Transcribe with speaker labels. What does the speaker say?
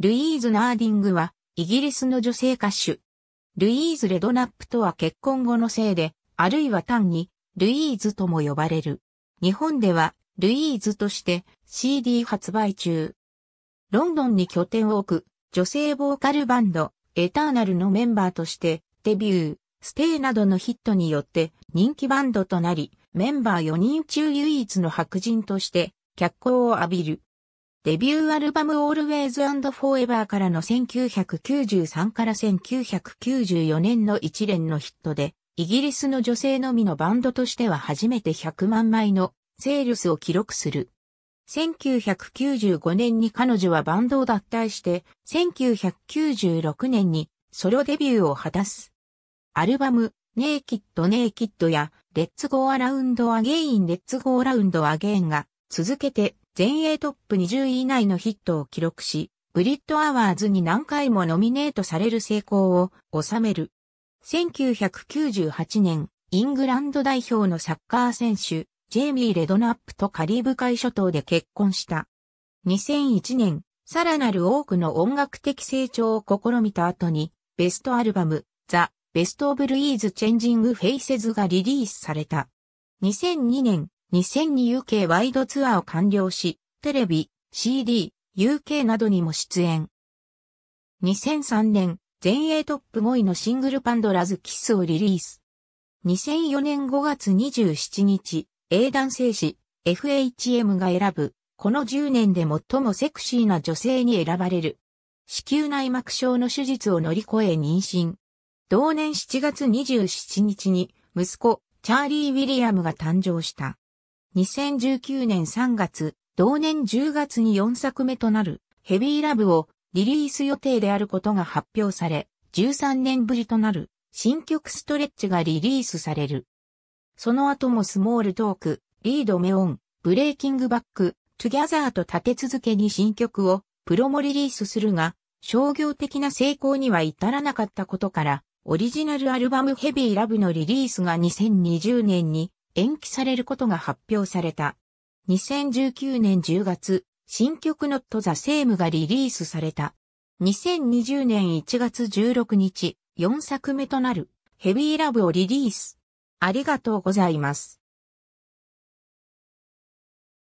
Speaker 1: ルイーズ・ナーディングは、イギリスの女性歌手。ルイーズ・レドナップとは結婚後のせいで、あるいは単に、ルイーズとも呼ばれる。日本では、ルイーズとして CD 発売中。ロンドンに拠点を置く、女性ボーカルバンド、エターナルのメンバーとして、デビュー、ステイなどのヒットによって人気バンドとなり、メンバー4人中唯一の白人として脚光を浴びる。デビューアルバム Always and Forever からの1993から1994年の一連のヒットで、イギリスの女性のみのバンドとしては初めて100万枚のセールスを記録する。1995年に彼女はバンドを脱退して、1996年にソロデビューを果たす。アルバム、ネイキッドネイキッドや、レッツゴーアラウンドアゲインレッツゴーアラウンドアゲインが続けて全英トップ20位以内のヒットを記録し、ブリッドアワーズに何回もノミネートされる成功を収める。1998年、イングランド代表のサッカー選手、ジェイミー・レドナップとカリブ海諸島で結婚した。2001年、さらなる多くの音楽的成長を試みた後に、ベストアルバム、ザ・ベスト・オブ・ルイーズ・チェンジング・フェイセズがリリースされた。2002年、2002UK ワイドツアーを完了し、テレビ、CD、UK などにも出演。2003年、全英トップ5位のシングルパンドラズキスをリリース。2004年5月27日、英男性誌 FHM が選ぶ、この10年で最もセクシーな女性に選ばれる。子宮内膜症の手術を乗り越え妊娠。同年7月27日に、息子、チャーリー・ウィリアムが誕生した。2019年3月、同年10月に4作目となるヘビーラブをリリース予定であることが発表され、13年ぶりとなる新曲ストレッチがリリースされる。その後もスモールトーク、リードメオン、ブレイキングバック、トゥギャザーと立て続けに新曲をプロもリリースするが、商業的な成功には至らなかったことから、オリジナルアルバムヘビーラブのリリースが2020年に延期されることが発表された。2019年10月、新曲のトザセームがリリースされた。2020年1月16日、4作目となるヘビーラブをリリース。ありがとうございます。